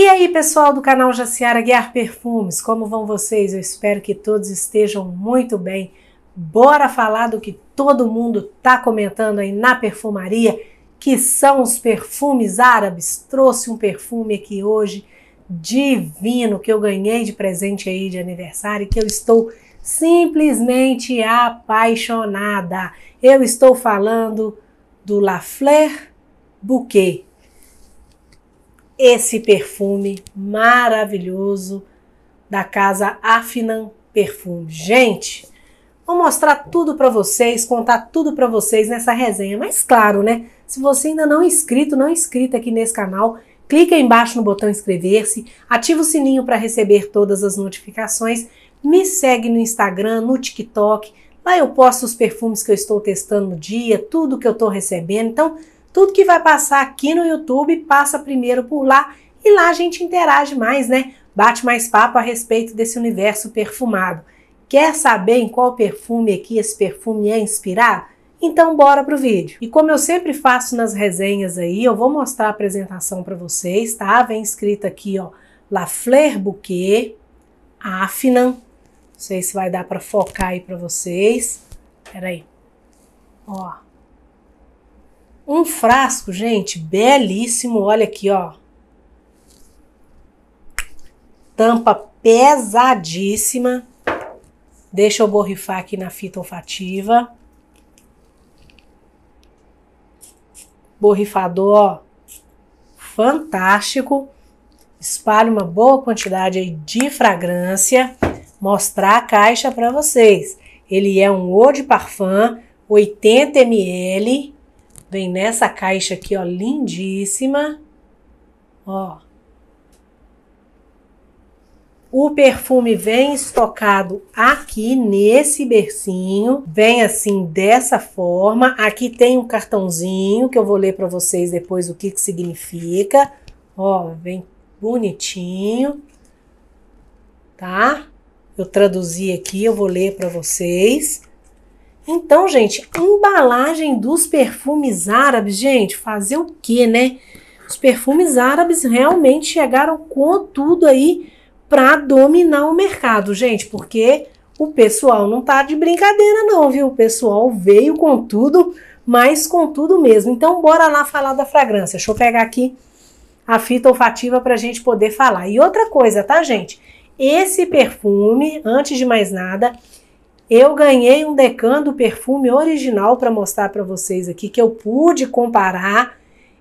E aí, pessoal do canal Jaciara Guiar Perfumes, como vão vocês? Eu espero que todos estejam muito bem. Bora falar do que todo mundo tá comentando aí na perfumaria, que são os perfumes árabes. Trouxe um perfume aqui hoje divino que eu ganhei de presente aí de aniversário, e que eu estou simplesmente apaixonada. Eu estou falando do La Fleur Bouquet esse perfume maravilhoso da casa Afinan Perfume. Gente, vou mostrar tudo para vocês, contar tudo para vocês nessa resenha. Mas claro, né? Se você ainda não é inscrito, não é inscrita aqui nesse canal, clica aí embaixo no botão inscrever-se, ativa o sininho para receber todas as notificações, me segue no Instagram, no TikTok, lá eu posto os perfumes que eu estou testando no dia, tudo que eu estou recebendo. Então, tudo que vai passar aqui no YouTube passa primeiro por lá e lá a gente interage mais, né? Bate mais papo a respeito desse universo perfumado. Quer saber em qual perfume aqui esse perfume é inspirado? Então bora pro vídeo. E como eu sempre faço nas resenhas aí, eu vou mostrar a apresentação para vocês, tá? Vem escrito aqui, ó, La Fleur Bouquet, Afnan. Não sei se vai dar para focar aí para vocês. Peraí. Ó. Um frasco, gente, belíssimo. Olha aqui, ó. Tampa pesadíssima. Deixa eu borrifar aqui na fita olfativa. Borrifador, ó, fantástico. Espalha uma boa quantidade aí de fragrância. Mostrar a caixa para vocês. Ele é um eau de parfum, 80 ml Vem nessa caixa aqui, ó, lindíssima. Ó. O perfume vem estocado aqui nesse bercinho, vem assim dessa forma. Aqui tem um cartãozinho que eu vou ler para vocês depois o que, que significa. Ó, vem bonitinho, tá? Eu traduzi aqui, eu vou ler para vocês. Então, gente, embalagem dos perfumes árabes, gente, fazer o quê, né? Os perfumes árabes realmente chegaram com tudo aí para dominar o mercado, gente, porque o pessoal não tá de brincadeira não, viu? O pessoal veio com tudo, mas com tudo mesmo. Então, bora lá falar da fragrância. Deixa eu pegar aqui a fita olfativa para a gente poder falar. E outra coisa, tá, gente? Esse perfume, antes de mais nada, eu ganhei um decan do perfume original para mostrar para vocês aqui, que eu pude comparar.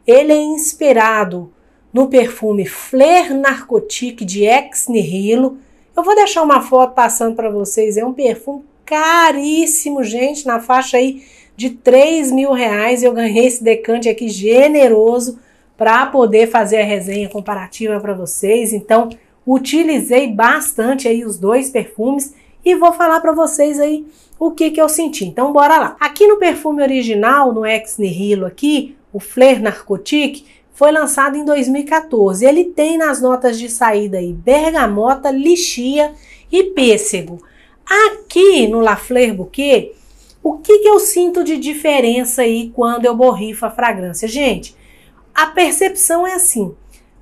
Ele é inspirado no perfume Flair Narcotique de Ex Nihilo. Eu vou deixar uma foto passando para vocês. É um perfume caríssimo, gente, na faixa aí de 3 mil reais. Eu ganhei esse decante aqui generoso para poder fazer a resenha comparativa para vocês. Então, utilizei bastante aí os dois perfumes e vou falar para vocês aí o que, que eu senti. Então bora lá. Aqui no perfume original, no Ex Nihilo aqui, o Flair Narcotique, foi lançado em 2014. Ele tem nas notas de saída aí bergamota, lixia e pêssego. Aqui no La Fleur Bouquet, o que, que eu sinto de diferença aí quando eu borrifo a fragrância? Gente, a percepção é assim.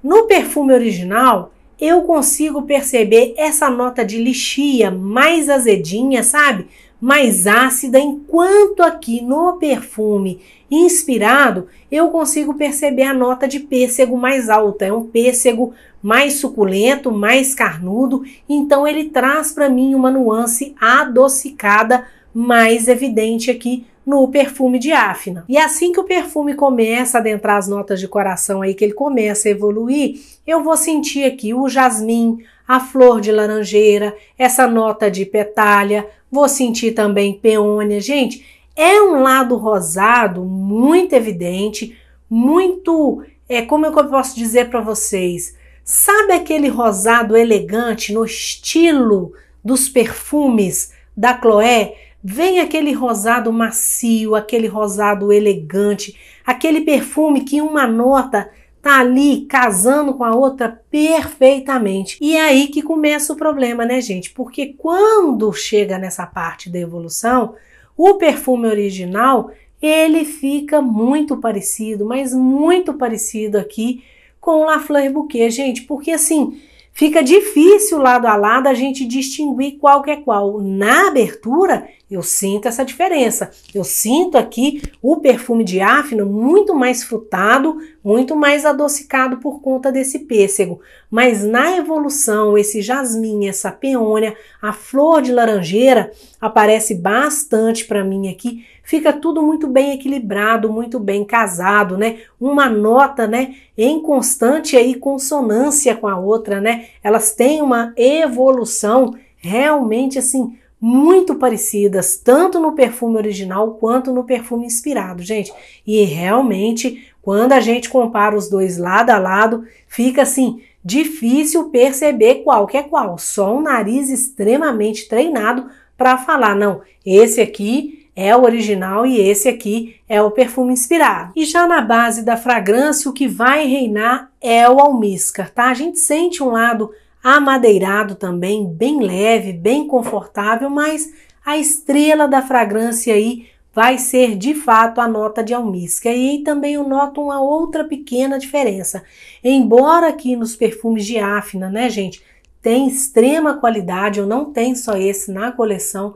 No perfume original, eu consigo perceber essa nota de lixia mais azedinha, sabe? Mais ácida, enquanto aqui no perfume inspirado, eu consigo perceber a nota de pêssego mais alta. É um pêssego mais suculento, mais carnudo, então ele traz para mim uma nuance adocicada mais evidente aqui no perfume de Afna. E assim que o perfume começa a adentrar as notas de coração aí, que ele começa a evoluir, eu vou sentir aqui o jasmim, a flor de laranjeira, essa nota de petália, vou sentir também peônia. Gente, é um lado rosado muito evidente, muito, é como é eu posso dizer para vocês, sabe aquele rosado elegante no estilo dos perfumes da Chloé? Vem aquele rosado macio, aquele rosado elegante, aquele perfume que uma nota tá ali casando com a outra perfeitamente. E é aí que começa o problema, né, gente? Porque quando chega nessa parte da evolução, o perfume original ele fica muito parecido, mas muito parecido aqui com o La Fleur Bouquet, gente, porque assim fica difícil lado a lado a gente distinguir qual que é qual. Na abertura, eu sinto essa diferença. Eu sinto aqui o perfume de áfino muito mais frutado, muito mais adocicado por conta desse pêssego. Mas na evolução, esse jasmim, essa peônia, a flor de laranjeira aparece bastante para mim aqui. Fica tudo muito bem equilibrado, muito bem casado, né? Uma nota, né, em constante aí consonância com a outra, né? Elas têm uma evolução realmente assim muito parecidas, tanto no perfume original quanto no perfume inspirado, gente. E realmente, quando a gente compara os dois lado a lado, fica assim difícil perceber qual que é qual. Só um nariz extremamente treinado para falar, não, esse aqui é o original e esse aqui é o perfume inspirado. E já na base da fragrância, o que vai reinar é o almíscar, tá? A gente sente um lado amadeirado também, bem leve, bem confortável, mas a estrela da fragrância aí vai ser de fato a nota de almíscar. E aí também eu noto uma outra pequena diferença. Embora aqui nos perfumes de Afna, né, gente, tem extrema qualidade, eu não tenho só esse na coleção.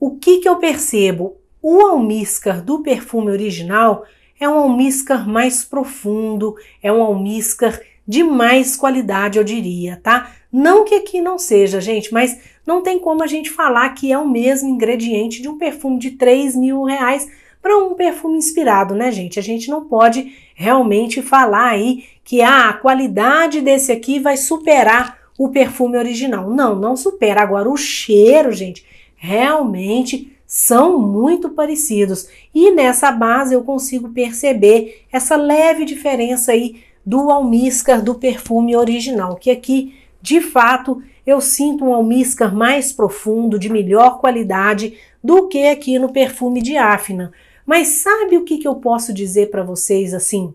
O que que eu percebo? O almíscar do perfume original é um almíscar mais profundo, é um almíscar de mais qualidade, eu diria, tá? Não que aqui não seja, gente, mas não tem como a gente falar que é o mesmo ingrediente de um perfume de 3 mil reais para um perfume inspirado, né, gente? A gente não pode realmente falar aí que ah, a qualidade desse aqui vai superar o perfume original. Não, não supera. Agora, o cheiro, gente, realmente são muito parecidos. E nessa base eu consigo perceber essa leve diferença aí do almíscar do perfume original, que aqui de fato, eu sinto um almíscar mais profundo, de melhor qualidade do que aqui no perfume de Afna. Mas sabe o que, que eu posso dizer para vocês assim?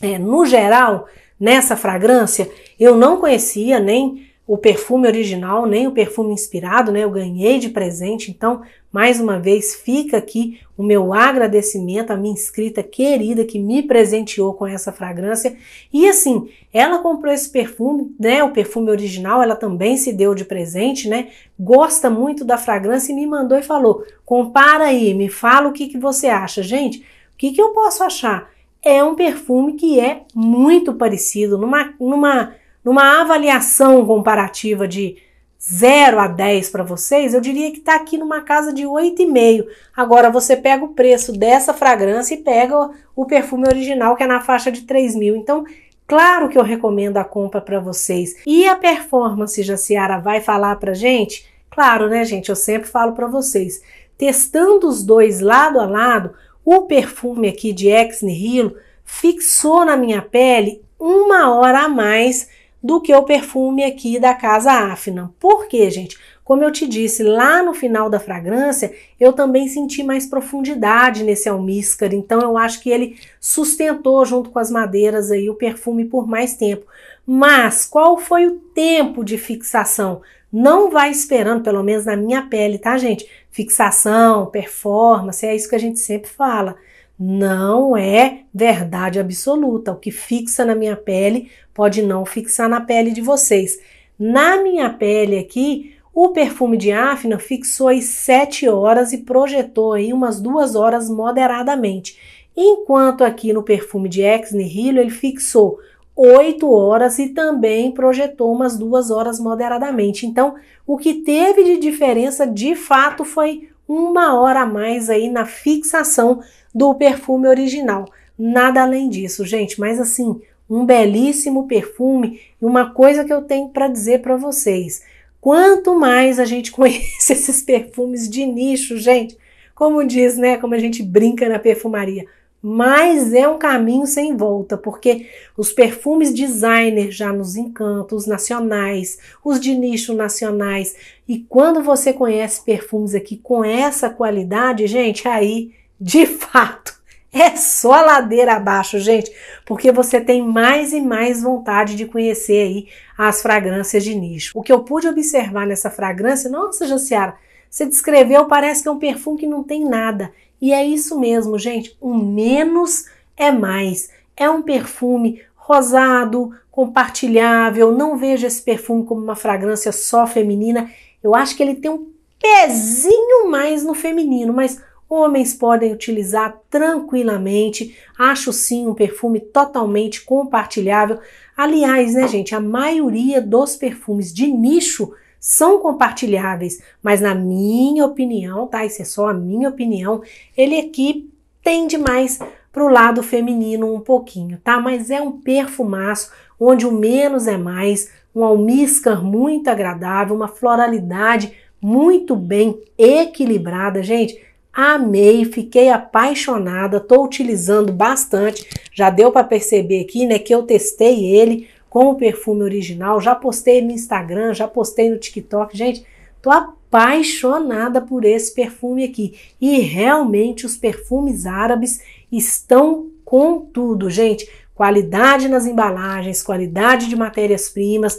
É, no geral, nessa fragrância, eu não conhecia nem o perfume original, nem o perfume inspirado, né? Eu ganhei de presente, então, mais uma vez, fica aqui o meu agradecimento à minha inscrita querida que me presenteou com essa fragrância. E assim, ela comprou esse perfume, né? O perfume original, ela também se deu de presente, né? Gosta muito da fragrância e me mandou e falou: compara aí, me fala o que, que você acha. Gente, o que, que eu posso achar? É um perfume que é muito parecido, numa. numa numa avaliação comparativa de 0 a 10 para vocês, eu diria que está aqui numa casa de 8,5. Agora você pega o preço dessa fragrância e pega o perfume original, que é na faixa de 3 mil. Então, claro que eu recomendo a compra para vocês. E a performance, Jaciara, vai falar para gente? Claro, né, gente? Eu sempre falo para vocês. Testando os dois lado a lado, o perfume aqui de Ex Nihilo fixou na minha pele uma hora a mais do que o perfume aqui da casa Afnan. Por quê, gente? Como eu te disse lá no final da fragrância, eu também senti mais profundidade nesse almíscar, então eu acho que ele sustentou junto com as madeiras aí o perfume por mais tempo. Mas qual foi o tempo de fixação? Não vai esperando, pelo menos na minha pele, tá, gente? Fixação, performance, é isso que a gente sempre fala não é verdade absoluta. O que fixa na minha pele pode não fixar na pele de vocês. Na minha pele aqui, o perfume de Afna fixou aí 7 horas e projetou aí umas 2 horas moderadamente. Enquanto aqui no perfume de Ex Nihilo ele fixou 8 horas e também projetou umas 2 horas moderadamente. Então, o que teve de diferença de fato foi uma hora a mais aí na fixação do perfume original. Nada além disso, gente, mas assim, um belíssimo perfume e uma coisa que eu tenho para dizer para vocês. Quanto mais a gente conhece esses perfumes de nicho, gente, como diz, né, como a gente brinca na perfumaria, mas é um caminho sem volta, porque os perfumes designer já nos encantam, os nacionais, os de nicho nacionais, e quando você conhece perfumes aqui com essa qualidade, gente, aí de fato é só ladeira abaixo, gente, porque você tem mais e mais vontade de conhecer aí as fragrâncias de nicho. O que eu pude observar nessa fragrância, nossa, Jaciara, você descreveu, parece que é um perfume que não tem nada. E é isso mesmo, gente. O menos é mais. É um perfume rosado, compartilhável. Não vejo esse perfume como uma fragrância só feminina. Eu acho que ele tem um pezinho mais no feminino, mas homens podem utilizar tranquilamente. Acho sim um perfume totalmente compartilhável. Aliás, né, gente, a maioria dos perfumes de nicho são compartilháveis, mas na minha opinião, tá? Isso é só a minha opinião, ele aqui tende mais para o lado feminino um pouquinho, tá? Mas é um perfumaço onde o menos é mais, um almíscar muito agradável, uma floralidade muito bem equilibrada, gente. Amei, fiquei apaixonada, tô utilizando bastante. Já deu para perceber aqui, né, que eu testei ele com o perfume original. Já postei no Instagram, já postei no TikTok. Gente, tô apaixonada por esse perfume aqui. E realmente os perfumes árabes estão com tudo, gente. Qualidade nas embalagens, qualidade de matérias-primas.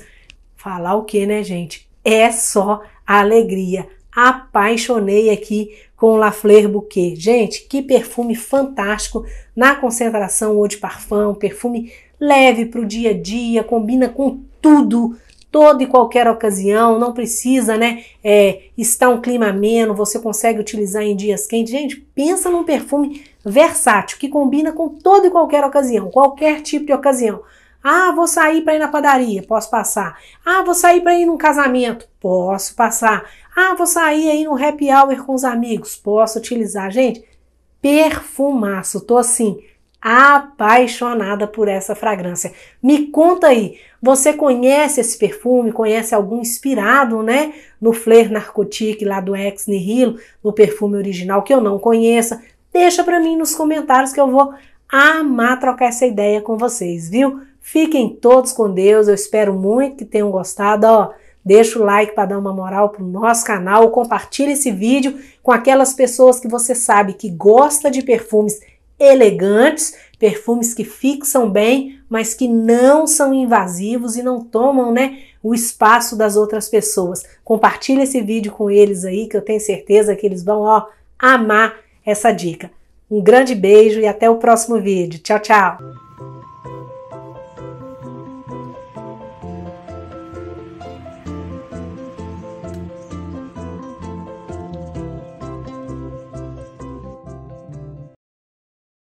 Falar o que, né, gente? É só alegria. Apaixonei aqui com o La Fleur Bouquet. Gente, que perfume fantástico na concentração ou de Parfum, perfume Leve para o dia a dia, combina com tudo, toda e qualquer ocasião, não precisa, né? É, está um clima ameno, você consegue utilizar em dias quentes. Gente, pensa num perfume versátil que combina com toda e qualquer ocasião, qualquer tipo de ocasião. Ah, vou sair para ir na padaria, posso passar. Ah, vou sair para ir num casamento, posso passar. Ah, vou sair aí no happy hour com os amigos, posso utilizar. Gente, perfumaço, tô assim, apaixonada por essa fragrância. Me conta aí, você conhece esse perfume? Conhece algum inspirado, né? No Flair Narcotique lá do Ex Nihilo, no perfume original que eu não conheça? Deixa para mim nos comentários que eu vou amar trocar essa ideia com vocês, viu? Fiquem todos com Deus. Eu espero muito que tenham gostado, ó. Deixa o like para dar uma moral para o nosso canal, compartilha esse vídeo com aquelas pessoas que você sabe que gosta de perfumes elegantes, perfumes que fixam bem, mas que não são invasivos e não tomam, né, o espaço das outras pessoas. Compartilhe esse vídeo com eles aí que eu tenho certeza que eles vão, ó, amar essa dica. Um grande beijo e até o próximo vídeo. Tchau, tchau.